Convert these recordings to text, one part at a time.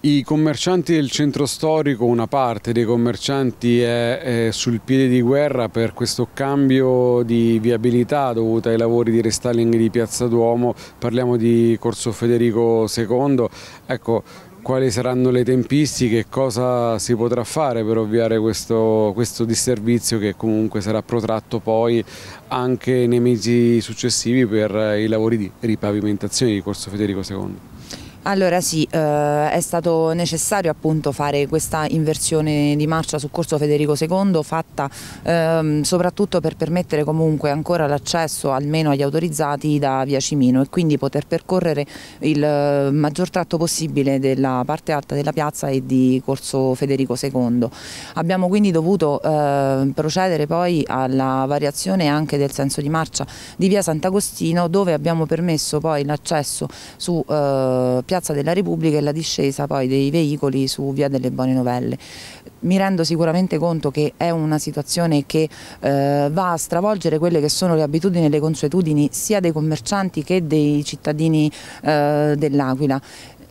I commercianti del centro storico, una parte dei commercianti è, è, sul piede di guerra per questo cambio di viabilità dovuta ai lavori di restyling di Piazza Duomo, parliamo di Corso Federico II, ecco, quali saranno le tempistiche e cosa si potrà fare per ovviare questo, questo disservizio che comunque sarà protratto poi anche nei mesi successivi per i lavori di ripavimentazione di Corso Federico II. Allora sì, eh, è stato necessario appunto fare questa inversione di marcia su corso Federico II fatta ehm, soprattutto per permettere comunque ancora l'accesso almeno agli autorizzati da via Cimino e quindi poter percorrere il eh, maggior tratto possibile della parte alta della piazza e di corso Federico II. Abbiamo quindi dovuto eh, procedere poi alla variazione anche del senso di marcia di via Sant'Agostino dove abbiamo permesso poi l'accesso su eh, Piazza della Repubblica e la discesa poi dei veicoli su Via delle Buone Novelle. Mi rendo sicuramente conto che è una situazione che eh, va a stravolgere quelle che sono le abitudini e le consuetudini sia dei commercianti che dei cittadini eh, dell'Aquila.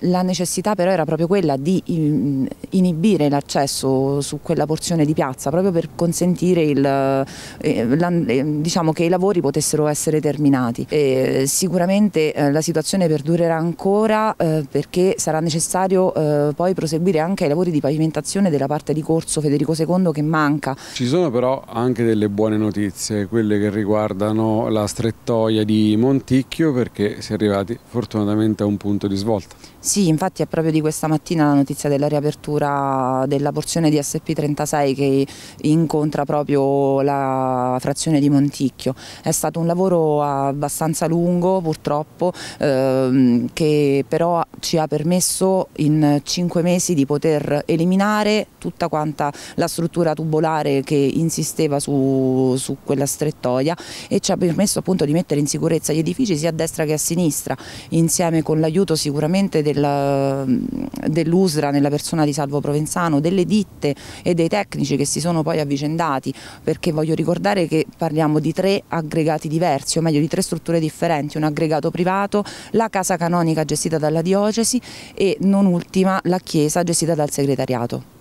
La necessità però era proprio quella di mm, inibire l'accesso su quella porzione di piazza proprio per consentire il, eh, eh, diciamo che i lavori potessero essere terminati. E sicuramente eh, la situazione perdurerà ancora perché sarà necessario poi proseguire anche i lavori di pavimentazione della parte di corso Federico II che manca. Ci sono però anche delle buone notizie, quelle che riguardano la strettoia di Monticchio perché si è arrivati fortunatamente a un punto di svolta. Sì, infatti è proprio di questa mattina la notizia della riapertura della porzione di SP36 che incontra proprio la frazione di Monticchio. È stato un lavoro abbastanza lungo purtroppo ehm, che però ci ha permesso in cinque mesi di poter eliminare tutta quanta la struttura tubolare che insisteva su, su quella strettoia e ci ha permesso appunto di mettere in sicurezza gli edifici sia a destra che a sinistra insieme con l'aiuto sicuramente del del, mm, dell'USRA nella persona di Salvo Provenzano, delle ditte e dei tecnici che si sono poi avvicendati, perché voglio ricordare che parliamo di tre aggregati diversi, o meglio di tre strutture differenti, un aggregato privato, la casa canonica gestita dalla diocesi e non ultima la chiesa gestita dal segretariato.